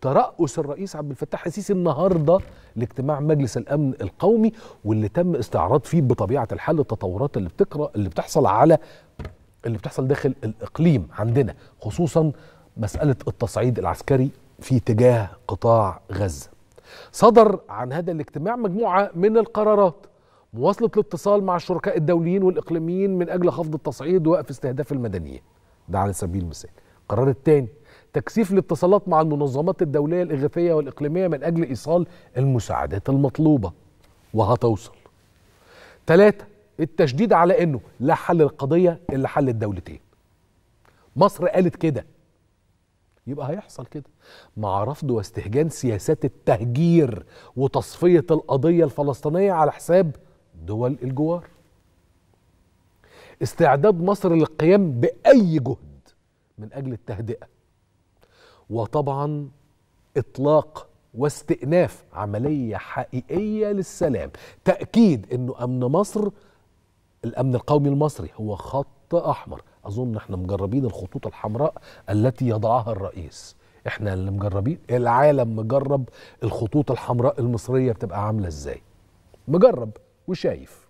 ترأس الرئيس عبد الفتاح السيسي النهارده لاجتماع مجلس الامن القومي واللي تم استعراض فيه بطبيعه الحال التطورات اللي بتقرا اللي بتحصل على اللي بتحصل داخل الاقليم عندنا خصوصا مساله التصعيد العسكري في تجاه قطاع غزه. صدر عن هذا الاجتماع مجموعه من القرارات مواصله الاتصال مع الشركاء الدوليين والاقليميين من اجل خفض التصعيد ووقف استهداف المدنيين. ده على سبيل المثال. القرار الثاني تكثيف الاتصالات مع المنظمات الدولية الإغاثية والإقليمية من أجل إيصال المساعدات المطلوبة وهتوصل ثلاثة التشديد على أنه لا حل القضية إلا حل الدولتين مصر قالت كده يبقى هيحصل كده مع رفض واستهجان سياسات التهجير وتصفية القضية الفلسطينية على حساب دول الجوار استعداد مصر للقيام بأي جهد من أجل التهدئة وطبعا اطلاق واستئناف عمليه حقيقيه للسلام تاكيد انه امن مصر الامن القومي المصري هو خط احمر اظن احنا مجربين الخطوط الحمراء التي يضعها الرئيس احنا اللي مجربين العالم مجرب الخطوط الحمراء المصريه بتبقى عامله ازاي مجرب وشايف